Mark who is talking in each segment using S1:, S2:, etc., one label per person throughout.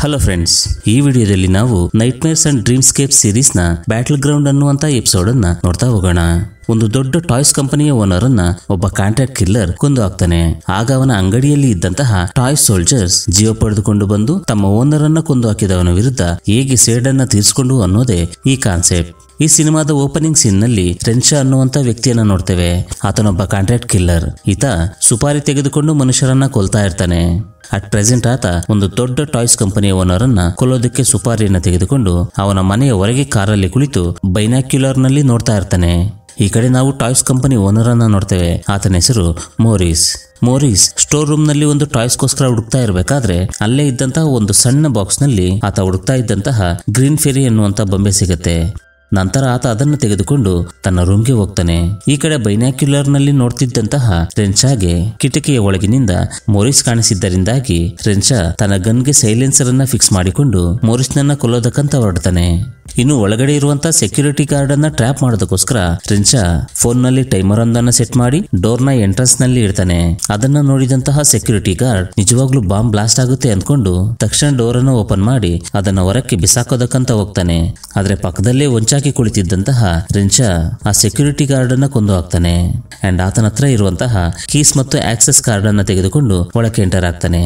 S1: hello friends ಈ ವಿಡಿಯೋದಲ್ಲಿ ನಾವು nightmares and dreamscape series ನ ಬ್ಯಾಟಲ್ ಗ್ರೌಂಡ್ ಅನ್ನುವಂತ ಎಪಿಸೋಡ್ ಅನ್ನ ನೋಡ್ತಾ ಹೋಗೋಣ ಒಂದು ದೊಡ್ಡ ಟಾಯ್ಸ್ ಕಂಪನಿಯ ಓನರ್ ಅನ್ನ ಒಬ್ಬ ಕಾಂಟ್ರಾಕ್ಟ್ ಕಿಲ್ಲರ್ ಕೊಂದು ಹಾಕ್ತಾನೆ ಆಗ ಅವನ ಅಂಗಡಿಯಲ್ಲಿ ಇದ್ದಂತಹ ಟಾಯ್ ಸೋಲ್ಜರ್ಸ್ ಜೀವ ಪಡೆದುಕೊಂಡು ಬಂದು ತಮ್ಮ ಓನರ್ ಅನ್ನ ಕೊಂದು ಹಾಕಿದವನ ವಿರುದ್ಧ ಹೇಗೆ ಅನ್ನ ತೀರಿಸಿಕೊಂಡು ಅನ್ನೋದೇ ಈ ಕಾನ್ಸೆಪ್ಟ್ ಈ ಸಿನಿಮಾದ ಓಪನಿಂಗ್ ಸೀನ್ ನಲ್ಲಿ ರೆನ್ಶಾ ಅನ್ನುವಂತ ವ್ಯಕ್ತಿಯನ್ನ ನೋಡ್ತೇವೆ ಆತನೊಬ್ಬ ಕಾಂಟ್ರಾಕ್ಟ್ ಕಿಲ್ಲರ್ ಈತ ಸುಪಾರಿ ತೆಗೆದುಕೊಂಡು ಮನುಷ್ಯರನ್ನ ಕೊಲ್ತಾ ಇರ್ತಾನೆ ಅಟ್ ಪ್ರೆಸೆಂಟ್ ಆತ ಒಂದು ದೊಡ್ಡ ಟಾಯ್ಸ್ ಕಂಪನಿಯ ಓನರ್ ಅನ್ನ ಕೊಲ್ಲೋದಕ್ಕೆ ಸುಪಾರಿಯನ್ನು ತೆಗೆದುಕೊಂಡು ಅವನ ಮನೆಯ ಹೊರಗೆ ಕಾರಲ್ಲಿ ಕುಳಿತು ಬೈನಾಕ್ಯುಲರ್ ನಲ್ಲಿ ನೋಡ್ತಾ ಇರ್ತಾನೆ ಈ ಕಡೆ ನಾವು ಟಾಯ್ಸ್ ಕಂಪನಿ ಓನರ್ ಅನ್ನ ನೋಡ್ತೇವೆ ಆತನ ಹೆಸರು ಮೋರಿಸ್ ಮೋರಿಸ್ ಸ್ಟೋರ್ ರೂಮ್ ನಲ್ಲಿ ಒಂದು ಗೋಸ್ಕರ ಹುಡುಕ್ತಾ ಇರಬೇಕಾದ್ರೆ ಅಲ್ಲೇ ಇದ್ದಂತಹ ಒಂದು ಸಣ್ಣ ಬಾಕ್ಸ್ ನಲ್ಲಿ ಆತ ಹುಡುಕ್ತಾ ಇದ್ದಂತಹ ಗ್ರೀನ್ ಫೆರಿ ಎನ್ನುವಂತ ಬೊಂಬೆ ಸಿಗುತ್ತೆ ನಂತರ ಆತ ಅದನ್ನು ತೆಗೆದುಕೊಂಡು ತನ್ನ ರೂಮ್ಗೆ ಹೋಗ್ತಾನೆ ಈ ಕಡೆ ಬೈನಾಕ್ಯುಲರ್ನಲ್ಲಿ ನೋಡ್ತಿದ್ದಂತಹ ರೆಂಚಾಗೆ ಕಿಟಕಿಯ ಒಳಗಿನಿಂದ ಮೋರಿಸ್ ಕಾಣಿಸಿದ್ದರಿಂದಾಗಿ ರೆಂಚಾ ತನ್ನ ಗನ್ಗೆ ಸೈಲೆನ್ಸರ್ ಅನ್ನ ಫಿಕ್ಸ್ ಮಾಡಿಕೊಂಡು ಮೋರಿಸ್ನನ್ನ ಕೊಲ್ಲೋದಕ್ಕಂತ ಹೊರಡ್ತಾನೆ ಇನ್ನು ಒಳಗಡೆ ಇರುವಂತಹ ಸೆಕ್ಯೂರಿಟಿ ಗಾರ್ಡ್ ಅನ್ನ ಟ್ರ್ಯಾಪ್ ಮಾಡೋದಕ್ಕೋಸ್ಕರ ರೆನ್ಶಾ ಫೋನ್ ನಲ್ಲಿ ಟೈಮರ್ ಒಂದನ್ನ ಸೆಟ್ ಮಾಡಿ ಡೋರ್ ನ ಎಂಟ್ರೆನ್ಸ್ ನಲ್ಲಿ ಇಡ್ತಾನೆ ಅದನ್ನ ನೋಡಿದಂತಹ ಸೆಕ್ಯೂರಿಟಿ ಗಾರ್ಡ್ ನಿಜವಾಗ್ಲೂ ಬಾಂಬ್ ಬ್ಲಾಸ್ಟ್ ಆಗುತ್ತೆ ಅಂದ್ಕೊಂಡು ತಕ್ಷಣ ಡೋರ್ ಅನ್ನು ಓಪನ್ ಮಾಡಿ ಅದನ್ನ ಹೊರಕ್ಕೆ ಬಿಸಾಕೋದಕ್ಕಂತ ಹೋಗ್ತಾನೆ ಆದ್ರೆ ಪಕ್ಕದಲ್ಲೇ ಒಂಚ ಹೆಚ್ಚಾಗಿ ಕುಳಿತಿದ್ದಂತಹ ರೆಂಚ ಆ ಸೆಕ್ಯೂರಿಟಿ ಗಾರ್ಡ್ ಅನ್ನ ಕೊಂದು ಹಾಕ್ತಾನೆ ಅಂಡ್ ಆತನ ಹತ್ರ ಇರುವಂತಹ ಕೀಸ್ ಮತ್ತು ಆಕ್ಸೆಸ್ ಕಾರ್ಡ್ ಅನ್ನ ತೆಗೆದುಕೊಂಡು ಒಳಕ್ಕೆ ಎಂಟರ್ ಆಗ್ತಾನೆ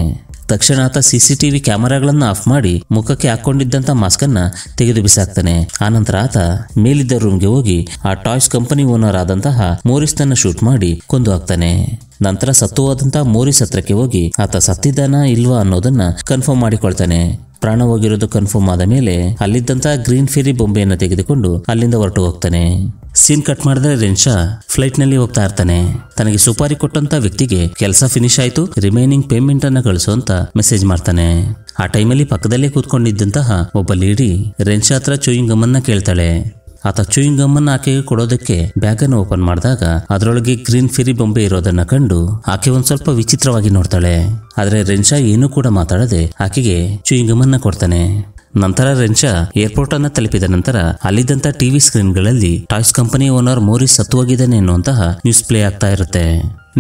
S1: ತಕ್ಷಣ ಆತ ಸಿಸಿಟಿವಿ ಕ್ಯಾಮೆರಾಗಳನ್ನು ಆಫ್ ಮಾಡಿ ಮುಖಕ್ಕೆ ಹಾಕೊಂಡಿದ್ದಂತ ಮಾಸ್ಕ್ ಅನ್ನ ತೆಗೆದು ಬಿಸಾಕ್ತಾನೆ ಆನಂತರ ಆತ ಮೇಲಿದ್ದ ರೂಮ್ ಗೆ ಹೋಗಿ ಆ ಟಾಯ್ಸ್ ಕಂಪನಿ ಓನರ್ ಆದಂತಹ ಮೋರಿಸ್ ತನ್ನ ಶೂಟ್ ಮಾಡಿ ಕೊಂದು ಹಾಕ್ತಾನೆ ನಂತರ ಸತ್ತು ಹೋದಂತಹ ಮೋರಿಸ್ ಹತ್ರಕ್ಕೆ ಹೋಗಿ ಆತ ಸತ್ತಿದ್ದಾನ ಇಲ್ವಾ ಅನ್ನೋದನ್ನ ಕನ್ಫರ್ಮ್ ಮಾಡಿಕೊಳ್ತಾನೆ ಪ್ರಾಣ ಹೋಗಿರೋದು ಕನ್ಫರ್ಮ್ ಆದ ಮೇಲೆ ಅಲ್ಲಿದ್ದಂತ ಗ್ರೀನ್ ಫೇರಿ ಬೊಂಬೆಯನ್ನು ತೆಗೆದುಕೊಂಡು ಅಲ್ಲಿಂದ ಹೊರಟು ಹೋಗ್ತಾನೆ ಸೀನ್ ಕಟ್ ಮಾಡಿದ್ರೆ ರೆನ್ಶಾ ಫ್ಲೈಟ್ ನಲ್ಲಿ ಹೋಗ್ತಾ ಇರ್ತಾನೆ ತನಗೆ ಸುಪಾರಿ ಕೊಟ್ಟಂತ ವ್ಯಕ್ತಿಗೆ ಕೆಲಸ ಫಿನಿಶ್ ಆಯ್ತು ರಿಮೈನಿಂಗ್ ಪೇಮೆಂಟ್ ಅನ್ನ ಕಳಿಸು ಅಂತ ಮೆಸೇಜ್ ಮಾಡ್ತಾನೆ ಆ ಟೈಮಲ್ಲಿ ಪಕ್ಕದಲ್ಲೇ ಕೂತ್ಕೊಂಡಿದ್ದಂತಹ ಒಬ್ಬ ಲೇಡಿ ರೆನ್ಶಾ ಹತ್ರ ಚೂಯಿಂಗ್ ಅನ್ನ ಕೇಳ್ತಾಳೆ ಆತ ಚೂಯಿಂಗ್ ಗಮ್ ಆಕೆಗೆ ಕೊಡೋದಕ್ಕೆ ಬ್ಯಾಗ್ ಅನ್ನು ಓಪನ್ ಮಾಡಿದಾಗ ಅದರೊಳಗೆ ಗ್ರೀನ್ ಫಿರಿ ಬೊಂಬೆ ಇರೋದನ್ನ ಕಂಡು ಆಕೆ ಒಂದ್ ಸ್ವಲ್ಪ ವಿಚಿತ್ರವಾಗಿ ನೋಡ್ತಾಳೆ ಆದ್ರೆ ರೆನ್ಶಾ ಏನೂ ಕೂಡ ಮಾತಾಡದೆ ಆಕೆಗೆ ಚೂಯಿಂಗ್ ಗಮ್ ಕೊಡ್ತಾನೆ ನಂತರ ರೆನ್ಶಾ ಏರ್ಪೋರ್ಟ್ ಅನ್ನ ತಲುಪಿದ ನಂತರ ಅಲ್ಲಿದ್ದಂತ ಟಿವಿ ಸ್ಕ್ರೀನ್ಗಳಲ್ಲಿ ಟಾಯ್ಸ್ ಕಂಪನಿ ಓನರ್ ಮೋರಿ ಸತ್ತುವಾಗಿದ್ದಾನೆ ಎನ್ನುವಂತಹ ನ್ಯೂಸ್ ಪ್ಲೇ ಆಗ್ತಾ ಇರುತ್ತೆ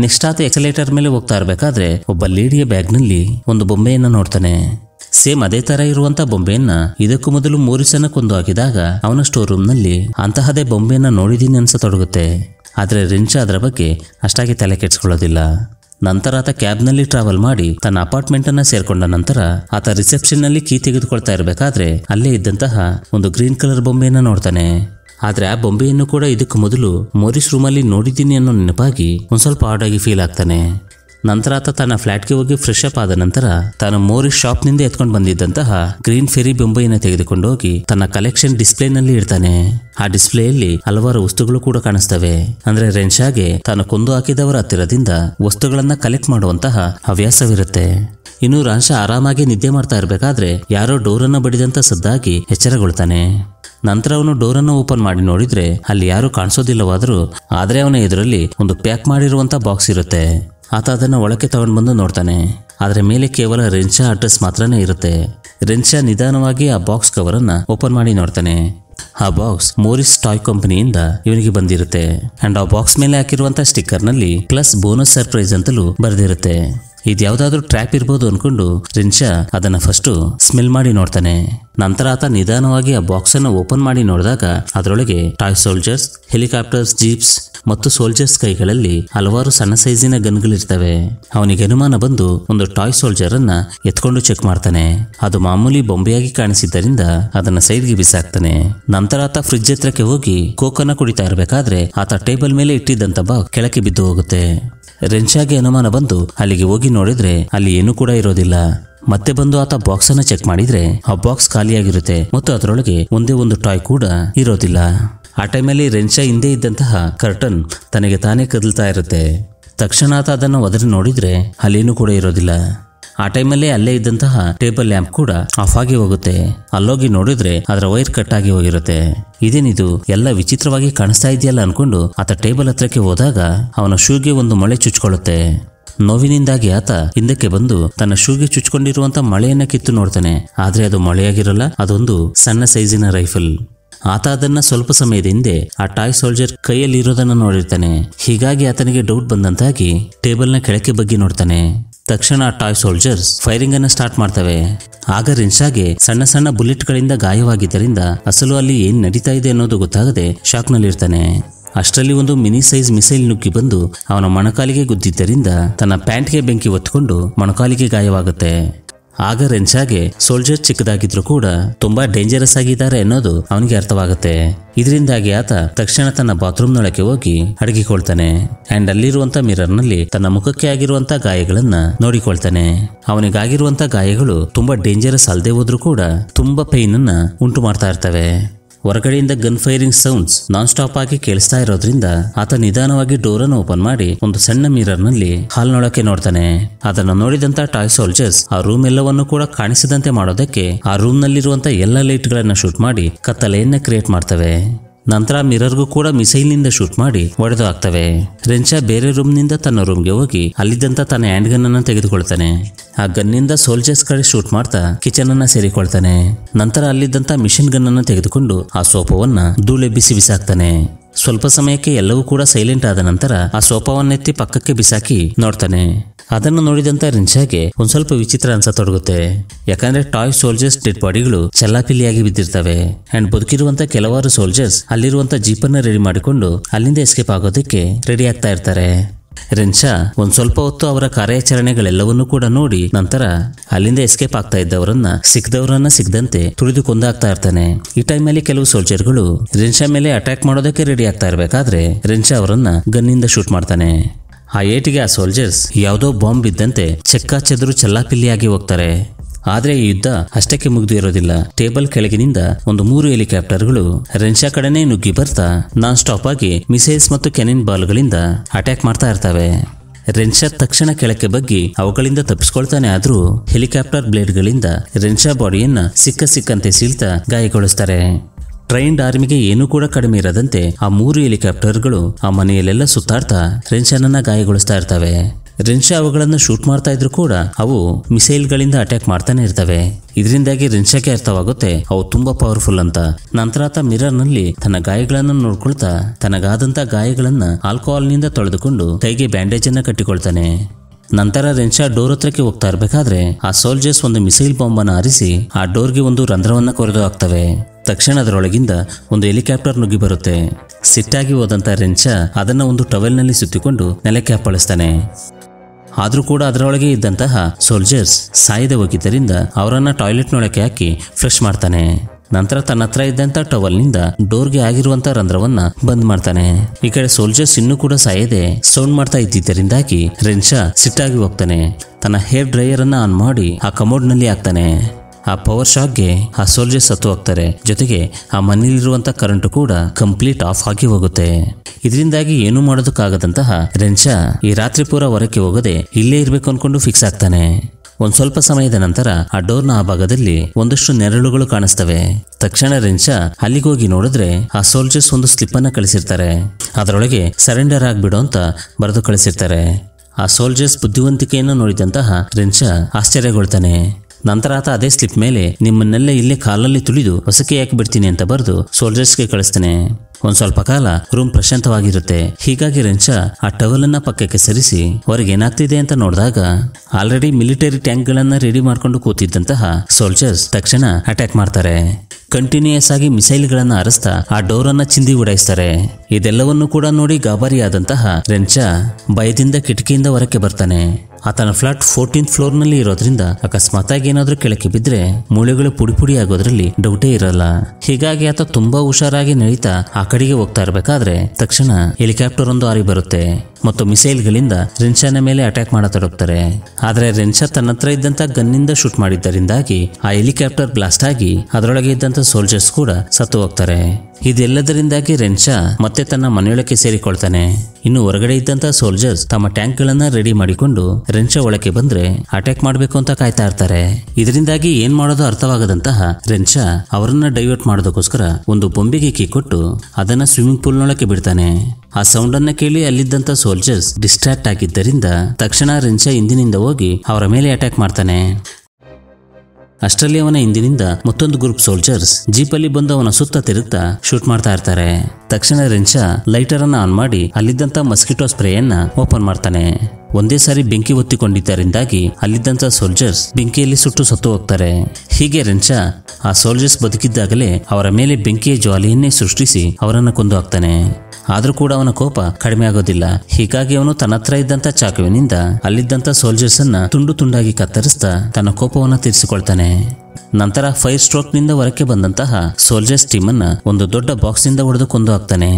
S1: ನೆಕ್ಸ್ಟ್ ಆತ ಎಕ್ಸಲೇಟರ್ ಮೇಲೆ ಹೋಗ್ತಾ ಇರಬೇಕಾದ್ರೆ ಒಬ್ಬ ಲೇಡಿಯ ಬ್ಯಾಗ್ನಲ್ಲಿ ಒಂದು ಬೊಂಬೆಯನ್ನು ನೋಡ್ತಾನೆ ಸೇಮ್ ಅದೇ ತರ ಇರುವಂತ ಬೊಂಬೆಯನ್ನ ಇದಕ್ಕೂ ಮೊದಲು ಮೋರಿಸನ್ನ ಕೊಂದು ಹಾಕಿದಾಗ ಅವನ ಸ್ಟೋರ್ ರೂಮ್ನಲ್ಲಿ ಅಂತಹದೇ ಬೊಂಬೆಯನ್ನ ನೋಡಿದ್ದೀನಿ ಅನ್ಸತೊಡಗುತ್ತೆ ಆದರೆ ರಿಂಚ್ ಅದರ ಬಗ್ಗೆ ಅಷ್ಟಾಗಿ ತಲೆ ನಂತರ ಆತ ಕ್ಯಾಬ್ನಲ್ಲಿ ಟ್ರಾವೆಲ್ ಮಾಡಿ ತನ್ನ ಅಪಾರ್ಟ್ಮೆಂಟ್ ಅನ್ನ ಸೇರ್ಕೊಂಡ ನಂತರ ಆತ ರಿಸೆಪ್ಷನ್ನಲ್ಲಿ ಕೀ ತೆಗೆದುಕೊಳ್ತಾ ಇರಬೇಕಾದ್ರೆ ಅಲ್ಲೇ ಇದ್ದಂತಹ ಒಂದು ಗ್ರೀನ್ ಕಲರ್ ಬೊಂಬೆಯನ್ನ ನೋಡ್ತಾನೆ ಆದ್ರೆ ಆ ಬೊಂಬೆಯನ್ನು ಕೂಡ ಇದಕ್ಕೂ ಮೊದಲು ಮೋರಿಸ್ ರೂಮಲ್ಲಿ ನೋಡಿದ್ದೀನಿ ಅನ್ನೋ ನೆನಪಾಗಿ ಒಂದು ಸ್ವಲ್ಪ ಆಡಾಗಿ ಫೀಲ್ ಆಗ್ತಾನೆ ನಂತರ ಆತ ತನ್ನ ಫ್ಲಾಟ್ಗೆ ಹೋಗಿ ಫ್ರೆಶ್ ಅಪ್ ಆದ ನಂತರ ತಾನು ಮೋರಿ ಶಾಪ್ ನಿಂದ ಎತ್ಕೊಂಡು ಬಂದಿದ್ದಂತಹ ಗ್ರೀನ್ ಫೆರಿ ಬೊಂಬೆಯನ್ನು ತೆಗೆದುಕೊಂಡು ಹೋಗಿ ತನ್ನ ಕಲೆಕ್ಷನ್ ಡಿಸ್ಪ್ಲೇನಲ್ಲಿ ಇಡ್ತಾನೆ ಆ ಡಿಸ್ಪ್ಲೇಯಲ್ಲಿ ಹಲವಾರು ವಸ್ತುಗಳು ಕೂಡ ಕಾಣಿಸ್ತವೆ ಅಂದ್ರೆ ರೆನ್ಶಾಗೆ ತಾನು ಕೊಂದು ಹಾಕಿದವರ ಹತ್ತಿರದಿಂದ ವಸ್ತುಗಳನ್ನ ಕಲೆಕ್ಟ್ ಮಾಡುವಂತಹ ಹವ್ಯಾಸವಿರುತ್ತೆ ಇನ್ನು ರಾಂಶ ಆರಾಮಾಗಿ ನಿದ್ದೆ ಮಾಡ್ತಾ ಇರಬೇಕಾದ್ರೆ ಯಾರೋ ಡೋರನ್ನು ಬಡಿದಂತ ಸದ್ದಾಗಿ ಎಚ್ಚರಗೊಳ್ತಾನೆ ನಂತರ ಅವನು ಡೋರ್ ಡೋರನ್ನು ಓಪನ್ ಮಾಡಿ ನೋಡಿದ್ರೆ ಅಲ್ಲಿ ಯಾರು ಕಾಣಿಸೋದಿಲ್ಲವಾದರೂ ಆದರೆ ಅವನ ಎದುರಲ್ಲಿ ಒಂದು ಪ್ಯಾಕ್ ಮಾಡಿರುವಂತಹ ಬಾಕ್ಸ್ ಇರುತ್ತೆ ಆತ ಅದನ್ನು ಒಳಕ್ಕೆ ಬಂದು ನೋಡ್ತಾನೆ ಆದರೆ ಮೇಲೆ ಕೇವಲ ರೆಂಚಾ ಅಡ್ರೆಸ್ ಮಾತ್ರನೇ ಇರುತ್ತೆ ರೆಂಚಾ ನಿಧಾನವಾಗಿ ಆ ಬಾಕ್ಸ್ ಕವರನ್ನು ಓಪನ್ ಮಾಡಿ ನೋಡ್ತಾನೆ ಆ ಬಾಕ್ಸ್ ಮೋರಿಸ್ ಟಾಯ್ ಕಂಪನಿಯಿಂದ ಇವನಿಗೆ ಬಂದಿರುತ್ತೆ ಅಂಡ್ ಆ ಬಾಕ್ಸ್ ಮೇಲೆ ಹಾಕಿರುವಂತಹ ಸ್ಟಿಕ್ಕರ್ನಲ್ಲಿ ಪ್ಲಸ್ ಬೋನಸ್ ಸರ್ಪ್ರೈಸ್ ಅಂತಲೂ ಬರೆದಿರುತ್ತೆ ಇದ್ಯಾವುದಾದ್ರೂ ಟ್ರ್ಯಾಪ್ ಇರ್ಬೋದು ಅನ್ಕೊಂಡು ರಿನ್ಶಾ ಅದನ್ನ ಫಸ್ಟು ಸ್ಮೆಲ್ ಮಾಡಿ ನೋಡ್ತಾನೆ ನಂತರ ಆತ ನಿಧಾನವಾಗಿ ಆ ಬಾಕ್ಸ್ ಅನ್ನು ಓಪನ್ ಮಾಡಿ ನೋಡಿದಾಗ ಅದರೊಳಗೆ ಟಾಯ್ ಸೋಲ್ಜರ್ಸ್ ಹೆಲಿಕಾಪ್ಟರ್ಸ್ ಜೀಪ್ಸ್ ಮತ್ತು ಸೋಲ್ಜರ್ಸ್ ಕೈಗಳಲ್ಲಿ ಹಲವಾರು ಸಣ್ಣ ಸೈಜಿನ ಗನ್ಗಳಿರ್ತವೆ ಅವನಿಗೆ ಅನುಮಾನ ಬಂದು ಒಂದು ಟಾಯ್ ಸೋಲ್ಜರ್ ಅನ್ನ ಎತ್ಕೊಂಡು ಚೆಕ್ ಮಾಡ್ತಾನೆ ಅದು ಮಾಮೂಲಿ ಬೊಂಬೆಯಾಗಿ ಕಾಣಿಸಿದ್ದರಿಂದ ಅದನ್ನ ಸೈಡ್ಗೆ ಬಿಸಾಕ್ತಾನೆ ನಂತರ ಆತ ಫ್ರಿಡ್ಜ್ ಹತ್ರಕ್ಕೆ ಹೋಗಿ ಕೋಕನ್ನ ಕುಡಿತಾ ಇರಬೇಕಾದ್ರೆ ಆತ ಟೇಬಲ್ ಮೇಲೆ ಇಟ್ಟಿದ್ದಂತ ಬಾಕ್ ಕೆಳಕ್ಕೆ ಬಿದ್ದು ಹೋಗುತ್ತೆ ರೆನ್ಶಾಗೆ ಅನುಮಾನ ಬಂದು ಅಲ್ಲಿಗೆ ಹೋಗಿ ನೋಡಿದ್ರೆ ಅಲ್ಲಿ ಏನೂ ಕೂಡ ಇರೋದಿಲ್ಲ ಮತ್ತೆ ಬಂದು ಆತ ಬಾಕ್ಸ್ ಅನ್ನ ಚೆಕ್ ಮಾಡಿದ್ರೆ ಆ ಬಾಕ್ಸ್ ಖಾಲಿಯಾಗಿರುತ್ತೆ ಮತ್ತು ಅದರೊಳಗೆ ಒಂದೇ ಒಂದು ಟಾಯ್ ಕೂಡ ಇರೋದಿಲ್ಲ ಆ ಟೈಮಲ್ಲಿ ರೆನ್ಶಾ ಹಿಂದೆ ಇದ್ದಂತಹ ಕರ್ಟನ್ ತನಗೆ ತಾನೇ ಕದಲ್ತಾ ಇರುತ್ತೆ ತಕ್ಷಣ ಆತ ಅದನ್ನು ಒದರಿ ನೋಡಿದ್ರೆ ಅಲ್ಲೇನೂ ಕೂಡ ಇರೋದಿಲ್ಲ ಆ ಟೈಮಲ್ಲಿ ಅಲ್ಲೇ ಇದ್ದಂತಹ ಟೇಬಲ್ ಲ್ಯಾಂಪ್ ಕೂಡ ಆಫ್ ಆಗಿ ಹೋಗುತ್ತೆ ಅಲ್ಲೋಗಿ ನೋಡಿದ್ರೆ ಅದರ ವೈರ್ ಕಟ್ ಆಗಿ ಹೋಗಿರುತ್ತೆ ಇದೇನಿದು ಎಲ್ಲ ವಿಚಿತ್ರವಾಗಿ ಕಾಣಿಸ್ತಾ ಇದೆಯಲ್ಲ ಅನ್ಕೊಂಡು ಆತ ಟೇಬಲ್ ಹತ್ರಕ್ಕೆ ಹೋದಾಗ ಅವನ ಶೂಗೆ ಒಂದು ಮಳೆ ಚುಚ್ಕೊಳ್ಳುತ್ತೆ ನೋವಿನಿಂದಾಗಿ ಆತ ಹಿಂದಕ್ಕೆ ಬಂದು ತನ್ನ ಶೂಗೆ ಚುಚ್ಕೊಂಡಿರುವಂತ ಮಳೆಯನ್ನ ಕಿತ್ತು ನೋಡ್ತಾನೆ ಆದ್ರೆ ಅದು ಮಳೆಯಾಗಿರಲ್ಲ ಅದೊಂದು ಸಣ್ಣ ಸೈಜಿನ ರೈಫಲ್ ಆತ ಅದನ್ನ ಸ್ವಲ್ಪ ಸಮಯದ ಹಿಂದೆ ಆ ಟಾಯ್ ಸೋಲ್ಜರ್ ಕೈಯಲ್ಲಿ ಇರೋದನ್ನ ನೋಡಿರ್ತಾನೆ ಹೀಗಾಗಿ ಆತನಿಗೆ ಡೌಟ್ ಬಂದಂತಾಗಿ ಟೇಬಲ್ನ ಕೆಳಕ್ಕೆ ಬಗ್ಗೆ ನೋಡ್ತಾನೆ ತಕ್ಷಣ ಟಾಯ್ ಸೋಲ್ಜರ್ಸ್ ಫೈರಿಂಗ್ ಅನ್ನು ಸ್ಟಾರ್ಟ್ ಮಾಡ್ತವೆ ಆಗ ರಿನ್ಶಾಗೆ ಸಣ್ಣ ಸಣ್ಣ ಬುಲೆಟ್ ಗಳಿಂದ ಗಾಯವಾಗಿದ್ದರಿಂದ ಅಸಲು ಅಲ್ಲಿ ಏನ್ ನಡೀತಾ ಇದೆ ಅನ್ನೋದು ಗೊತ್ತಾಗದೆ ಶಾಕ್ ನಲ್ಲಿರ್ತಾನೆ ಅಷ್ಟರಲ್ಲಿ ಒಂದು ಮಿನಿ ಸೈಜ್ ಮಿಸೈಲ್ ನುಗ್ಗಿ ಬಂದು ಅವನ ಮೊಣಕಾಲಿಗೆ ಗುದ್ದಿದ್ದರಿಂದ ತನ್ನ ಪ್ಯಾಂಟ್ಗೆ ಬೆಂಕಿ ಒತ್ಕೊಂಡು ಮೊಣಕಾಲಿಗೆ ಗಾಯವಾಗುತ್ತೆ ಆಗ ರೆಂಚಾಗೆ ಸೋಲ್ಜರ್ ಚಿಕ್ಕದಾಗಿದ್ರು ಕೂಡ ತುಂಬಾ ಡೇಂಜರಸ್ ಆಗಿದ್ದಾರೆ ಅನ್ನೋದು ಅವನಿಗೆ ಅರ್ಥವಾಗುತ್ತೆ ಇದರಿಂದಾಗಿ ಆತ ತಕ್ಷಣ ತನ್ನ ಬಾತ್ರೂಮ್ ಹೋಗಿ ಅಡಗಿಕೊಳ್ತಾನೆ ಅಂಡ್ ಅಲ್ಲಿರುವಂತ ಮಿರರ್ ನಲ್ಲಿ ತನ್ನ ಮುಖಕ್ಕೆ ಆಗಿರುವಂತ ಗಾಯಗಳನ್ನ ನೋಡಿಕೊಳ್ತಾನೆ ಅವನಿಗಾಗಿರುವಂತ ಗಾಯಗಳು ತುಂಬಾ ಡೇಂಜರಸ್ ಅಲ್ಲದೆ ಹೋದ್ರೂ ಕೂಡ ತುಂಬಾ ಪೈನ್ ಅನ್ನ ಉಂಟು ಮಾಡ್ತಾ ಇರ್ತವೆ ಹೊರಗಡೆಯಿಂದ gun firing sounds non stop ಆಗಿ ಕೇಳಿಸ್ತಾ ಇರೋದ್ರಿಂದ ಆತ ನಿಧಾನವಾಗಿ ಡೋರ್ ಅನ್ನು ಓಪನ್ ಮಾಡಿ ಒಂದು ಸಣ್ಣ ಮಿರರ್ ನಲ್ಲಿ ಹಾಲ್ ನೋಡಕ್ಕೆ ನೋಡ್ತಾನೆ ಅದನ್ನು ನೋಡಿದಂತ ಟಾಯ್ ಸೋಲ್ಜರ್ಸ್ ಆ ರೂಮ್ ಎಲ್ಲವನ್ನೂ ಕೂಡ ಕಾಣಿಸದಂತೆ ಮಾಡೋದಕ್ಕೆ ಆ ರೂಮ್ ನಲ್ಲಿರುವಂತಹ ಎಲ್ಲ ಲೈಟ್ ಗಳನ್ನ ಶೂಟ್ ಮಾಡಿ ಕತ್ತಲೆಯನ್ನ ಕ್ರಿಯೇಟ್ ಮಾಡ್ತವೆ ನಂತರ ಮಿರರ್ಗೂ ಕೂಡ ಮಿಸೈಲ್ನಿಂದ ಶೂಟ್ ಮಾಡಿ ಒಡೆದು ಹಾಕ್ತವೆ ರೆಂಚಾ ಬೇರೆ ರೂಮ್ನಿಂದ ತನ್ನ ರೂಮ್ಗೆ ಹೋಗಿ ಅಲ್ಲಿದ್ದಂತ ತನ್ನ ಹ್ಯಾಂಡ್ ಗನ್ ಅನ್ನ ತೆಗೆದುಕೊಳ್ತಾನೆ ಆ ಗನ್ನಿಂದ ಸೋಲ್ಜರ್ಸ್ ಕಡೆ ಶೂಟ್ ಮಾಡ್ತಾ ಕಿಚನ್ ಅನ್ನ ಸೇರಿಕೊಳ್ತಾನೆ ನಂತರ ಅಲ್ಲಿದ್ದಂತ ಮಿಷಿನ್ ಗನ್ ಅನ್ನು ತೆಗೆದುಕೊಂಡು ಆ ಸೋಪವನ್ನ ಬಿಸಿ ಬಿಸಾಕ್ತಾನೆ ಸ್ವಲ್ಪ ಸಮಯಕ್ಕೆ ಎಲ್ಲವೂ ಕೂಡ ಸೈಲೆಂಟ್ ಆದ ನಂತರ ಆ ಸೋಪವನ್ನೆತ್ತಿ ಪಕ್ಕಕ್ಕೆ ಬಿಸಾಕಿ ನೋಡ್ತಾನೆ ಅದನ್ನು ನೋಡಿದಂತ ರಿನ್ಶಾಗೆ ಒಂದ್ ಸ್ವಲ್ಪ ವಿಚಿತ್ರ ತೊಡಗುತ್ತೆ ಯಾಕಂದ್ರೆ ಟಾಯ್ ಸೋಲ್ಜರ್ಸ್ ಡೆಡ್ ಬಾಡಿಗಳು ಚಲ್ಲಾಪಿಲಿಯಾಗಿ ಬಿದ್ದಿರ್ತವೆ ಅಂಡ್ ಬದುಕಿರುವಂತ ಕೆಲವಾರು ಸೋಲ್ಜರ್ಸ್ ಅಲ್ಲಿರುವಂತ ಜೀಪನ್ನ ರೆಡಿ ಮಾಡಿಕೊಂಡು ಅಲ್ಲಿಂದ ಎಸ್ಕೇಪ್ ಆಗೋದಕ್ಕೆ ರೆಡಿ ಆಗ್ತಾ ಇರ್ತಾರೆ ರೆನ್ಶಾ ಒಂದ್ ಸ್ವಲ್ಪ ಹೊತ್ತು ಅವರ ಕಾರ್ಯಾಚರಣೆಗಳೆಲ್ಲವನ್ನೂ ಕೂಡ ನೋಡಿ ನಂತರ ಅಲ್ಲಿಂದ ಎಸ್ಕೇಪ್ ಆಗ್ತಾ ಇದ್ದವರನ್ನ ಸಿಕ್ಕದವರನ್ನ ಸಿಗದಂತೆ ತುಳಿದು ಕೊಂದಾಗ್ತಾ ಇರ್ತಾನೆ ಈ ಟೈಮ್ ಅಲ್ಲಿ ಕೆಲವು ಸೋಲ್ಜರ್ಗಳು ರೆನ್ಶಾ ಮೇಲೆ ಅಟ್ಯಾಕ್ ಮಾಡೋದಕ್ಕೆ ರೆಡಿ ಆಗ್ತಾ ಇರಬೇಕಾದ್ರೆ ರೆನ್ಶಾ ಅವರನ್ನ ಗನ್ನಿಂದ ಶೂಟ್ ಮಾಡ್ತಾನೆ ಆ ಏಟಿಗೆ ಆ ಸೋಲ್ಜರ್ಸ್ ಯಾವುದೋ ಬಾಂಬ್ ಚೆಕ್ಕಾ ಚೆದುರು ಚಲ್ಲಾಪಿಲ್ಲಿಯಾಗಿ ಹೋಗ್ತಾರೆ ಆದರೆ ಈ ಯುದ್ಧ ಅಷ್ಟಕ್ಕೆ ಮುಗಿದು ಇರೋದಿಲ್ಲ ಟೇಬಲ್ ಕೆಳಗಿನಿಂದ ಒಂದು ಮೂರು ಹೆಲಿಕಾಪ್ಟರ್ಗಳು ರೆನ್ಷಾ ಕಡೆನೇ ನುಗ್ಗಿ ಬರ್ತಾ ನಾನ್ ಸ್ಟಾಪ್ ಆಗಿ ಮಿಸೈಲ್ಸ್ ಮತ್ತು ಕೆನಿನ್ ಬಾಲ್ಗಳಿಂದ ಅಟ್ಯಾಕ್ ಮಾಡ್ತಾ ಇರ್ತವೆ ರೆನ್ಶಾ ತಕ್ಷಣ ಕೆಳಕ್ಕೆ ಬಗ್ಗಿ ಅವುಗಳಿಂದ ತಪ್ಪಿಸ್ಕೊಳ್ತಾನೆ ಆದ್ರೂ ಹೆಲಿಕಾಪ್ಟರ್ ಬ್ಲೇಡ್ಗಳಿಂದ ರೆನ್ಶಾ ಬಾಡಿಯನ್ನ ಸಿಕ್ಕ ಸಿಕ್ಕಂತೆ ಸೀಳ್ತಾ ಗಾಯಗೊಳಿಸ್ತಾರೆ ಟ್ರೈನ್ಡ್ ಆರ್ಮಿಗೆ ಏನೂ ಕೂಡ ಕಡಿಮೆ ಇರದಂತೆ ಆ ಮೂರು ಹೆಲಿಕಾಪ್ಟರ್ಗಳು ಆ ಮನೆಯಲ್ಲೆಲ್ಲ ಸುತ್ತಾಡ್ತಾ ರೆನ್ಶಾನನ್ನ ಗಾಯಗೊಳಿಸ್ತಾ ಇರ್ತವೆ ರೆನ್ಶಾ ಅವುಗಳನ್ನು ಶೂಟ್ ಮಾಡ್ತಾ ಇದ್ರು ಕೂಡ ಅವು ಮಿಸೈಲ್ಗಳಿಂದ ಅಟ್ಯಾಕ್ ಮಾಡ್ತಾನೆ ಇರ್ತವೆ ಇದರಿಂದಾಗಿ ರೆನ್ಶಾಕ್ಕೆ ಅರ್ಥವಾಗುತ್ತೆ ಅವು ತುಂಬಾ ಪವರ್ಫುಲ್ ಅಂತ ನಂತರ ಆತ ಮಿರರ್ ನಲ್ಲಿ ತನ್ನ ಗಾಯಗಳನ್ನು ನೋಡ್ಕೊಳ್ತಾ ತನಗಾದಂತ ಗಾಯಗಳನ್ನ ಆಲ್ಕೋಹಾಲ್ ನಿಂದ ತೊಳೆದುಕೊಂಡು ಕೈಗೆ ಬ್ಯಾಂಡೇಜ್ ಅನ್ನ ಕಟ್ಟಿಕೊಳ್ತಾನೆ ನಂತರ ರೆನ್ಶಾ ಡೋರ್ ಹತ್ರಕ್ಕೆ ಹೋಗ್ತಾ ಇರಬೇಕಾದ್ರೆ ಆ ಸೋಲ್ಜರ್ಸ್ ಒಂದು ಮಿಸೈಲ್ ಬಾಂಬನ್ನು ಆರಿಸಿ ಆ ಡೋರ್ಗೆ ಒಂದು ರಂಧ್ರವನ್ನು ಕೊರೆದು ಹಾಕ್ತವೆ ತಕ್ಷಣ ಅದರೊಳಗಿಂದ ಒಂದು ಹೆಲಿಕಾಪ್ಟರ್ ನುಗ್ಗಿ ಬರುತ್ತೆ ಸಿಟ್ಟಾಗಿ ಹೋದಂಥ ರೆನ್ಶಾ ಅದನ್ನು ಒಂದು ಟವೆಲ್ನಲ್ಲಿ ಸುತ್ತಿಕೊಂಡು ನೆಲಕ್ಕೆ ಅಪ್ಪಳಿಸ್ತಾನೆ ಆದರೂ ಕೂಡ ಅದರೊಳಗೆ ಇದ್ದಂತಹ ಸೋಲ್ಜರ್ಸ್ ಸಾಯದೆ ಹೋಗಿದ್ದರಿಂದ ಅವರನ್ನು ಟಾಯ್ಲೆಟ್ನೊಳಕ್ಕೆ ಹಾಕಿ ಫ್ರೆಶ್ ಮಾಡ್ತಾನೆ ನಂತರ ತನ್ನ ಹತ್ರ ಇದ್ದಂತ ಟವಲ್ನಿಂದ ಡೋರ್ಗೆ ಆಗಿರುವಂತ ರಂಧ್ರವನ್ನ ಬಂದ್ ಮಾಡ್ತಾನೆ ಈ ಕಡೆ ಸೋಲ್ಜರ್ಸ್ ಇನ್ನೂ ಕೂಡ ಸಾಯದೆ ಸೌಂಡ್ ಮಾಡ್ತಾ ಇದ್ದಿದ್ದರಿಂದಾಗಿ ರೆನ್ಶಾ ಸಿಟ್ಟಾಗಿ ಹೋಗ್ತಾನೆ ತನ್ನ ಹೇರ್ ಡ್ರೈಯರ್ ಅನ್ನ ಆನ್ ಮಾಡಿ ಆ ಕಮೋಡ್ ನಲ್ಲಿ ಹಾಕ್ತಾನೆ ಆ ಪವರ್ ಗೆ ಆ ಸೋಲ್ಜರ್ಸ್ ಸತ್ತು ಹೋಗ್ತಾರೆ ಜೊತೆಗೆ ಆ ಮನೆಯಲ್ಲಿರುವಂತ ಕರೆಂಟ್ ಕೂಡ ಕಂಪ್ಲೀಟ್ ಆಫ್ ಆಗಿ ಹೋಗುತ್ತೆ ಇದರಿಂದಾಗಿ ಏನು ಮಾಡೋದಕ್ಕಾಗದಂತಹ ರೆನ್ಶಾ ಈ ರಾತ್ರಿ ಪೂರ ಹೊರಕ್ಕೆ ಹೋಗದೆ ಇಲ್ಲೇ ಇರ್ಬೇಕು ಅನ್ಕೊಂಡು ಫಿಕ್ಸ್ ಆಗ್ತಾನೆ ಒಂದು ಸ್ವಲ್ಪ ಸಮಯದ ನಂತರ ಆ ಡೋರ್ನ ಆ ಭಾಗದಲ್ಲಿ ಒಂದಷ್ಟು ನೆರಳುಗಳು ಕಾಣಿಸ್ತವೆ ತಕ್ಷಣ ಅಲ್ಲಿಗೆ ಹೋಗಿ ನೋಡಿದ್ರೆ ಆ ಸೋಲ್ಜರ್ಸ್ ಒಂದು ಸ್ಲಿಪ್ ಅನ್ನ ಕಳಿಸಿರ್ತಾರೆ ಅದರೊಳಗೆ ಸರೆಂಡರ್ ಆಗ್ಬಿಡು ಅಂತ ಬರೆದು ಕಳಿಸಿರ್ತಾರೆ ಆ ಸೋಲ್ಜರ್ಸ್ ಬುದ್ಧಿವಂತಿಕೆಯನ್ನು ನೋಡಿದಂತಹ ರಿಂಚ ಆಶ್ಚರ್ಯಗೊಳ್ತಾನೆ ನಂತರ ಆತ ಅದೇ ಸ್ಲಿಪ್ ಮೇಲೆ ನಿಮ್ಮನ್ನೆಲ್ಲ ಇಲ್ಲೇ ಕಾಲಲ್ಲಿ ತುಳಿದು ಹೊಸಕೆ ಹಾಕಿ ಬಿಡ್ತೀನಿ ಅಂತ ಬರೆದು ಸೋಲ್ಜರ್ಸ್ಗೆ ಕಳಿಸ್ತಾನೆ ಒಂದ್ ಸ್ವಲ್ಪ ಕಾಲ ರೂಮ್ ಪ್ರಶಾಂತವಾಗಿರುತ್ತೆ ಹೀಗಾಗಿ ರೆಂಚಾ ಆ ಟವಲ್ ಅನ್ನ ಪಕ್ಕಕ್ಕೆ ಸರಿಸಿ ಏನಾಗ್ತಿದೆ ಅಂತ ನೋಡಿದಾಗ ಆಲ್ರೆಡಿ ಮಿಲಿಟರಿ ಟ್ಯಾಂಕ್ ಗಳನ್ನ ರೆಡಿ ಮಾಡ್ಕೊಂಡು ಕೂತಿದ್ದಂತಹ ಸೋಲ್ಜರ್ಸ್ ತಕ್ಷಣ ಅಟ್ಯಾಕ್ ಮಾಡ್ತಾರೆ ಕಂಟಿನ್ಯೂಯಸ್ ಆಗಿ ಮಿಸೈಲ್ ಗಳನ್ನ ಅರಸ್ತಾ ಆ ಡೋರ್ ಅನ್ನ ಚಿಂದಿ ಉಡಾಯಿಸ್ತಾರೆ ಇದೆಲ್ಲವನ್ನು ಕೂಡ ನೋಡಿ ಗಾಬರಿಯಾದಂತಹ ರೆಂಚಾ ಭಯದಿಂದ ಕಿಟಕಿಯಿಂದ ಹೊರಕ್ಕೆ ಬರ್ತಾನೆ ಆತನ ಫ್ಲಾಟ್ ಫೋರ್ಟೀನ್ ಫ್ಲೋರ್ ನಲ್ಲಿ ಇರೋದ್ರಿಂದ ಅಕಸ್ಮಾತ್ ಆಗಿ ಏನಾದ್ರೂ ಕೆಳಕ್ಕೆ ಬಿದ್ರೆ ಮೂಳೆಗಳು ಪುಡಿ ಪುಡಿ ಆಗೋದ್ರಲ್ಲಿ ಡೌಟೇ ಇರಲ್ಲ ಹೀಗಾಗಿ ಆತ ತುಂಬಾ ಹುಷಾರಾಗಿ ನಡೀತಾ ಕಡೆಗೆ ಹೋಗ್ತಾ ಇರಬೇಕಾದ್ರೆ ತಕ್ಷಣ ಹೆಲಿಕಾಪ್ಟರ್ ಒಂದು ಹಾರಿ ಬರುತ್ತೆ ಮತ್ತು ಗಳಿಂದ ರೆನ್ಶಾನ ಮೇಲೆ ಅಟ್ಯಾಕ್ ಮಾಡತೊಡಗ್ತಾರೆ ಆದರೆ ರೆನ್ಶಾ ತನ್ನ ಹತ್ರ ಇದ್ದಂತ ಗನ್ನಿಂದ ಶೂಟ್ ಮಾಡಿದ್ದರಿಂದಾಗಿ ಆ ಹೆಲಿಕಾಪ್ಟರ್ ಬ್ಲಾಸ್ಟ್ ಆಗಿ ಅದರೊಳಗೆ ಇದ್ದಂತ ಸೋಲ್ಜರ್ಸ್ ಕೂಡ ಸತ್ತು ಹೋಗ್ತಾರೆ ಇದೆಲ್ಲದರಿಂದಾಗಿ ರೆನ್ಶಾ ಮತ್ತೆ ತನ್ನ ಮನೆಯೊಳಕ್ಕೆ ಸೇರಿಕೊಳ್ತಾನೆ ಇನ್ನು ಹೊರಗಡೆ ಇದ್ದಂತ ಸೋಲ್ಜರ್ಸ್ ತಮ್ಮ ಟ್ಯಾಂಕ್ ಗಳನ್ನ ರೆಡಿ ಮಾಡಿಕೊಂಡು ರೆನ್ಶಾ ಒಳಕ್ಕೆ ಬಂದ್ರೆ ಅಟ್ಯಾಕ್ ಮಾಡಬೇಕು ಅಂತ ಕಾಯ್ತಾ ಇರ್ತಾರೆ ಇದರಿಂದಾಗಿ ಏನ್ ಮಾಡೋದು ಅರ್ಥವಾಗದಂತಹ ರೆನ್ಶಾ ಅವರನ್ನ ಡೈವರ್ಟ್ ಮಾಡೋದಕ್ಕೋಸ್ಕರ ಒಂದು ಬೊಂಬೆಗೆ ಕೀ ಕೊಟ್ಟು ಅದನ್ನ ಸ್ವಿಮ್ಮಿಂಗ್ ಪೂಲ್ ನೊಳಕ್ಕೆ ಬಿಡ್ತಾನೆ ಆ ಸೌಂಡ್ ಅನ್ನ ಕೇಳಿ ಅಲ್ಲಿದ್ದಂತ ಸೋಲ್ ಸೋಲ್ಜರ್ಸ್ ಡಿಸ್ಟ್ರಾಕ್ಟ್ ಆಗಿದ್ದರಿಂದ ತಕ್ಷಣ ರೆನ್ಶಾ ಹಿಂದಿನಿಂದ ಹೋಗಿ ಅವರ ಮೇಲೆ ಅಟ್ಯಾಕ್ ಮಾಡ್ತಾನೆ ಅಷ್ಟರಲ್ಲಿ ಹಿಂದಿನಿಂದ ಮತ್ತೊಂದು ಗ್ರೂಪ್ ಸೋಲ್ಜರ್ಸ್ ಜೀಪಲ್ಲಿ ಬಂದು ಅವನ ಸುತ್ತ ತಿರುತ್ತಾ ಶೂಟ್ ಮಾಡ್ತಾ ಇರ್ತಾರೆ ತಕ್ಷಣ ರೆನ್ಶಾ ಲೈಟರ್ ಅನ್ನ ಆನ್ ಮಾಡಿ ಅಲ್ಲಿದ್ದಂತ ಮಸ್ಕಿಟೋ ಸ್ಪ್ರೇಯನ್ನ ಓಪನ್ ಮಾಡ್ತಾನೆ ಒಂದೇ ಸಾರಿ ಬೆಂಕಿ ಹೊತ್ತಿಕೊಂಡಿದ್ದರಿಂದಾಗಿ ಅಲ್ಲಿದ್ದಂಥ ಸೋಲ್ಜರ್ಸ್ ಬೆಂಕಿಯಲ್ಲಿ ಸುಟ್ಟು ಸತ್ತು ಹೋಗ್ತಾರೆ ಹೀಗೆ ರೆಂಚಾ ಆ ಸೋಲ್ಜರ್ಸ್ ಬದುಕಿದ್ದಾಗಲೇ ಅವರ ಮೇಲೆ ಬೆಂಕಿಯ ಜ್ವಾಲೆಯನ್ನೇ ಸೃಷ್ಟಿಸಿ ಅವರನ್ನು ಕೊಂದು ಹಾಕ್ತಾನೆ ಆದರೂ ಕೂಡ ಅವನ ಕೋಪ ಕಡಿಮೆ ಆಗೋದಿಲ್ಲ ಹೀಗಾಗಿ ಅವನು ತನ್ನ ಹತ್ರ ಇದ್ದಂತ ಚಾಕುವಿನಿಂದ ಅಲ್ಲಿದ್ದಂಥ ಸೋಲ್ಜರ್ಸ್ ಅನ್ನ ತುಂಡು ತುಂಡಾಗಿ ಕತ್ತರಿಸ್ತಾ ತನ್ನ ಕೋಪವನ್ನು ತೀರಿಸಿಕೊಳ್ತಾನೆ ನಂತರ ಫೈರ್ ಸ್ಟ್ರೋಕ್ನಿಂದ ಹೊರಕ್ಕೆ ಬಂದಂತಹ ಸೋಲ್ಜರ್ಸ್ ಟೀಮ್ ಒಂದು ದೊಡ್ಡ ಬಾಕ್ಸ್ ನಿಂದ ಹೊಡೆದು ಕೊಂದು ಹಾಕ್ತಾನೆ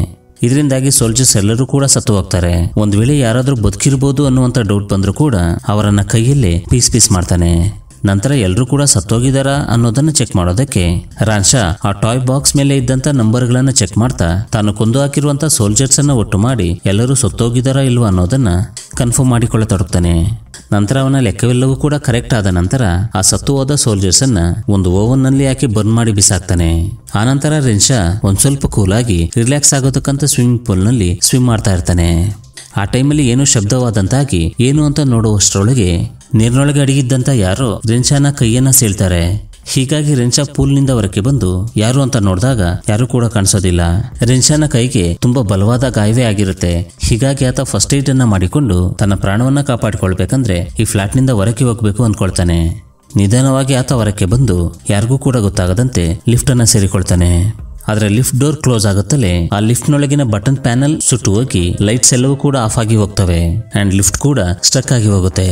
S1: ಇದರಿಂದಾಗಿ ಸೋಲ್ಜರ್ಸ್ ಎಲ್ಲರೂ ಕೂಡ ಸತ್ತು ಹೋಗ್ತಾರೆ ಒಂದ್ ವೇಳೆ ಯಾರಾದ್ರೂ ಬದುಕಿರ್ಬೋದು ಅನ್ನುವಂತ ಡೌಟ್ ಬಂದರೂ ಕೂಡ ಅವರನ್ನ ಕೈಯಲ್ಲಿ ಪೀಸ್ ಪೀಸ್ ಮಾಡ್ತಾನೆ ನಂತರ ಎಲ್ಲರೂ ಕೂಡ ಸತ್ತೋಗಿದಾರಾ ಅನ್ನೋದನ್ನ ಚೆಕ್ ಮಾಡೋದಕ್ಕೆ ರಾನ್ಶಾ ಆ ಟಾಯ್ ಬಾಕ್ಸ್ ಮೇಲೆ ಇದ್ದಂತ ಗಳನ್ನ ಚೆಕ್ ಮಾಡ್ತಾ ತಾನು ಕೊಂದು ಹಾಕಿರುವಂತ ಸೋಲ್ಜರ್ಸ್ ಅನ್ನ ಒಟ್ಟು ಮಾಡಿ ಎಲ್ಲರೂ ಸತ್ತೋಗಿದಾರಾ ಇಲ್ವಾ ಅನ್ನೋದನ್ನ ಕನ್ಫರ್ಮ್ ಮಾಡಿಕೊಳ್ಳತೊಡಗ್ತಾನೆ ನಂತರ ಅವನ ಲೆಕ್ಕವೆಲ್ಲವೂ ಕೂಡ ಕರೆಕ್ಟ್ ಆದ ನಂತರ ಆ ಸತ್ತು ಹೋದ ಸೋಲ್ಜರ್ಸ್ ಅನ್ನ ಒಂದು ಓವನ್ ನಲ್ಲಿ ಹಾಕಿ ಬರ್ನ್ ಮಾಡಿ ಬಿಸಾಕ್ತಾನೆ ಆನಂತರ ರೆನ್ಶಾ ಒಂದ್ ಸ್ವಲ್ಪ ಕೂಲಾಗಿ ರಿಲ್ಯಾಕ್ಸ್ ಆಗೋದಕ್ಕಂತ ಸ್ವಿಮ್ಮಿಂಗ್ ಪೂಲ್ ನಲ್ಲಿ ಸ್ವಿಮ್ ಮಾಡ್ತಾ ಇರ್ತಾನೆ ಆ ಟೈಮಲ್ಲಿ ಏನು ಶಬ್ದವಾದಂತಾಗಿ ಏನು ಅಂತ ನೋಡುವಷ್ಟರೊಳಗೆ ನೀರಿನೊಳಗೆ ಅಡಗಿದ್ದಂತ ಯಾರೋ ರಿನ್ಶಾನ ಕೈಯನ್ನ ಸೇಳ್ತಾರೆ ಹೀಗಾಗಿ ಪೂಲ್ ನಿಂದ ಹೊರಕ್ಕೆ ಬಂದು ಯಾರು ಅಂತ ನೋಡಿದಾಗ ಯಾರು ಕೂಡ ಕಾಣಿಸೋದಿಲ್ಲ ರಿಂಚಾನ ಕೈಗೆ ತುಂಬಾ ಬಲವಾದ ಗಾಯವೇ ಆಗಿರುತ್ತೆ ಹೀಗಾಗಿ ಆತ ಫಸ್ಟ್ ಏಡ್ ಅನ್ನ ಮಾಡಿಕೊಂಡು ತನ್ನ ಪ್ರಾಣವನ್ನ ಕಾಪಾಡಿಕೊಳ್ಬೇಕಂದ್ರೆ ಈ ಫ್ಲಾಟ್ ನಿಂದ ಹೊರಕ್ಕೆ ಹೋಗ್ಬೇಕು ಅಂದ್ಕೊಳ್ತಾನೆ ನಿಧಾನವಾಗಿ ಆತ ಹೊರಕ್ಕೆ ಬಂದು ಯಾರಿಗೂ ಕೂಡ ಗೊತ್ತಾಗದಂತೆ ಲಿಫ್ಟ್ ಅನ್ನ ಸೇರಿಕೊಳ್ತಾನೆ ಆದರೆ ಲಿಫ್ಟ್ ಡೋರ್ ಕ್ಲೋಸ್ ಆಗುತ್ತಲೇ ಆ ಲಿಫ್ಟ್ ನೊಳಗಿನ ಬಟನ್ ಪ್ಯಾನಲ್ ಸುಟ್ಟು ಹೋಗಿ ಲೈಟ್ಸ್ ಎಲ್ಲವೂ ಕೂಡ ಆಫ್ ಆಗಿ ಹೋಗ್ತವೆ ಅಂಡ್ ಲಿಫ್ಟ್ ಕೂಡ ಸ್ಟಕ್ ಆಗಿ ಹೋಗುತ್ತೆ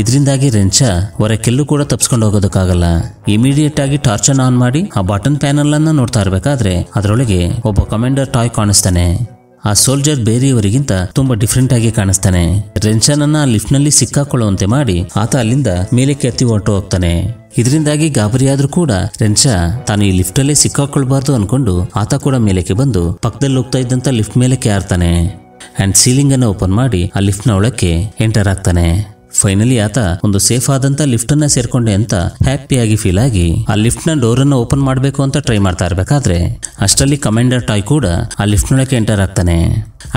S1: ಇದರಿಂದಾಗಿ ರೆಂಚ ಹೊರ ಕೂಡ ತಪ್ಸ್ಕೊಂಡು ಹೋಗೋದಕ್ಕಾಗಲ್ಲ ಇಮಿಡಿಯೇಟ್ ಆಗಿ ಅನ್ನು ಆನ್ ಮಾಡಿ ಆ ಬಟನ್ ಪ್ಯಾನಲ್ ಅನ್ನ ನೋಡ್ತಾ ಇರಬೇಕಾದ್ರೆ ಅದರೊಳಗೆ ಒಬ್ಬ ಕಮಾಂಡರ್ ಟಾಯ್ ಕಾಣಿಸ್ತಾನೆ ಆ ಸೋಲ್ಜರ್ ಬೇರೆಯವರಿಗಿಂತ ತುಂಬಾ ಡಿಫ್ರೆಂಟ್ ಆಗಿ ಕಾಣಿಸ್ತಾನೆ ರೆಂಚನ್ ಅನ್ನ ಲಿಫ್ಟ್ ನಲ್ಲಿ ಸಿಕ್ಕಾಕೊಳ್ಳುವಂತೆ ಮಾಡಿ ಆತ ಅಲ್ಲಿಂದ ಮೇಲೆ ಕೆತ್ತಿ ಹೊರಟು ಹೋಗ್ತಾನೆ ಇದರಿಂದಾಗಿ ಗಾಬರಿಯಾದ್ರೂ ಕೂಡ ರೆನ್ಷಾ ತಾನು ಈ ಲಿಫ್ಟ್ ಅಲ್ಲೇ ಸಿಕ್ಕಾಕೊಳ್ಬಾರ್ದು ಅನ್ಕೊಂಡು ಆತ ಕೂಡ ಮೇಲಕ್ಕೆ ಬಂದು ಪಕ್ಕದಲ್ಲಿ ಹೋಗ್ತಾ ಇದ್ದಂತ ಲಿಫ್ಟ್ ಮೇಲೆ ಆರ್ತಾನೆ ಅಂಡ್ ಸೀಲಿಂಗ್ ಅನ್ನು ಓಪನ್ ಮಾಡಿ ಆ ಲಿಫ್ಟ್ ನ ಒಳಕ್ಕೆ ಎಂಟರ್ ಆಗ್ತಾನೆ ಫೈನಲಿ ಆತ ಒಂದು ಸೇಫ್ ಆದಂತ ಲಿಫ್ಟ್ ಅನ್ನ ಸೇರ್ಕೊಂಡೆ ಅಂತ ಹ್ಯಾಪಿಯಾಗಿ ಫೀಲ್ ಆಗಿ ಆ ಲಿಫ್ಟ್ ನ ಡೋರ್ ಅನ್ನ ಓಪನ್ ಮಾಡಬೇಕು ಅಂತ ಟ್ರೈ ಮಾಡ್ತಾ ಇರಬೇಕಾದ್ರೆ ಅಷ್ಟರಲ್ಲಿ ಕಮಾಂಡರ್ ಟಾಯ್ ಕೂಡ ಆ ಲಿಫ್ಟ್ ನೊಳಗೆ ಎಂಟರ್ ಆಗ್ತಾನೆ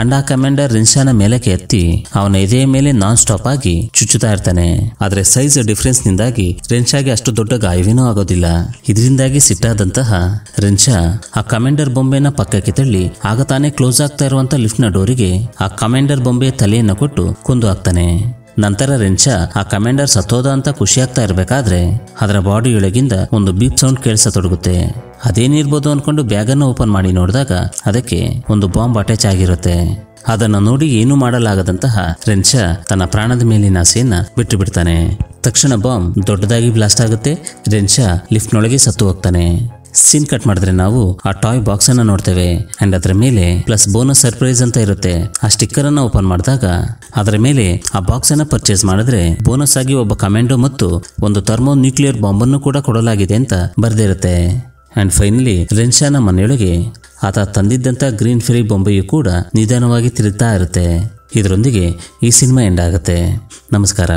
S1: ಅಂಡ್ ಆ ಕಮಾಂಡರ್ ರಿನ್ಸಾನ ಮೇಲಕ್ಕೆ ಎತ್ತಿ ಅವನ ಎದೆಯ ಮೇಲೆ ನಾನ್ ಸ್ಟಾಪ್ ಆಗಿ ಚುಚ್ಚುತ್ತಾ ಇರ್ತಾನೆ ಆದ್ರೆ ಸೈಜ್ ಡಿಫ್ರೆನ್ಸ್ ನಿಂದಾಗಿ ರಿನ್ಸಾಗೆ ಅಷ್ಟು ದೊಡ್ಡ ಗಾಯವೇನೂ ಆಗೋದಿಲ್ಲ ಇದರಿಂದಾಗಿ ಸಿಟ್ಟಾದಂತಹ ರಿನ್ಸಾ ಆ ಕಮಾಂಡರ್ ಬೊಂಬೆನ ಪಕ್ಕಕ್ಕೆ ತಳ್ಳಿ ಆಗ ತಾನೇ ಕ್ಲೋಸ್ ಆಗ್ತಾ ಇರುವಂತ ಲಿಫ್ಟ್ ನ ಡೋರಿಗೆ ಆ ಕಮಾಂಡರ್ ಬೊಂಬೆ ತಲೆಯನ್ನು ಕೊಟ್ಟು ಕುಂದು ಹಾಕ್ತಾನೆ ನಂತರ ರೆಂಚ ಆ ಕಮಾಂಡರ್ ಸತ್ತೋದ ಅಂತ ಖುಷಿಯಾಗ್ತಾ ಇರಬೇಕಾದ್ರೆ ಅದರ ಬಾಡಿಯೊಳಗಿಂದ ಒಂದು ಬೀಪ್ ಸೌಂಡ್ ತೊಡಗುತ್ತೆ ಅದೇನಿರ್ಬೋದು ಅನ್ಕೊಂಡು ಅನ್ನು ಓಪನ್ ಮಾಡಿ ನೋಡಿದಾಗ ಅದಕ್ಕೆ ಒಂದು ಬಾಂಬ್ ಅಟ್ಯಾಚ್ ಆಗಿರುತ್ತೆ ಅದನ್ನು ನೋಡಿ ಏನೂ ಮಾಡಲಾಗದಂತಹ ರೆಂಚ ತನ್ನ ಪ್ರಾಣದ ಮೇಲಿನ ಆಸೆಯನ್ನ ಬಿಟ್ಟು ಬಿಡ್ತಾನೆ ತಕ್ಷಣ ಬಾಂಬ್ ದೊಡ್ಡದಾಗಿ ಬ್ಲಾಸ್ಟ್ ಆಗುತ್ತೆ ರೆಂಚ ಲಿಫ್ಟ್ನೊಳಗೆ ಸತ್ತು ಹೋಗ್ತಾನೆ ಸೀನ್ ಕಟ್ ಮಾಡಿದ್ರೆ ನಾವು ಆ ಟಾಯ್ ಬಾಕ್ಸ್ ಅನ್ನ ನೋಡ್ತೇವೆ ಅಂಡ್ ಅದರ ಮೇಲೆ ಪ್ಲಸ್ ಬೋನಸ್ ಸರ್ಪ್ರೈಸ್ ಅಂತ ಇರುತ್ತೆ ಆ ಸ್ಟಿಕ್ಕರ್ ಅನ್ನ ಓಪನ್ ಮಾಡಿದಾಗ ಅದರ ಮೇಲೆ ಆ ಬಾಕ್ಸ್ ಅನ್ನ ಪರ್ಚೇಸ್ ಮಾಡಿದ್ರೆ ಬೋನಸ್ ಆಗಿ ಒಬ್ಬ ಕಮ್ಯಾಂಡೋ ಮತ್ತು ಒಂದು ಥರ್ಮೋ ನ್ಯೂಕ್ಲಿಯರ್ ಬಾಂಬ್ ಅನ್ನು ಕೂಡ ಕೊಡಲಾಗಿದೆ ಅಂತ ಬರೆದಿರುತ್ತೆ ಅಂಡ್ ಫೈನಲಿ ರೆನ್ಶಾನ ಮನೆಯೊಳಗೆ ಆತ ತಂದಿದ್ದಂಥ ಗ್ರೀನ್ ಫಿರಿ ಬೊಂಬೆಯು ಕೂಡ ನಿಧಾನವಾಗಿ ತಿರುಗ್ತಾ ಇರುತ್ತೆ ಇದರೊಂದಿಗೆ ಈ ಸಿನಿಮಾ ಎಂಡ್ ಆಗುತ್ತೆ ನಮಸ್ಕಾರ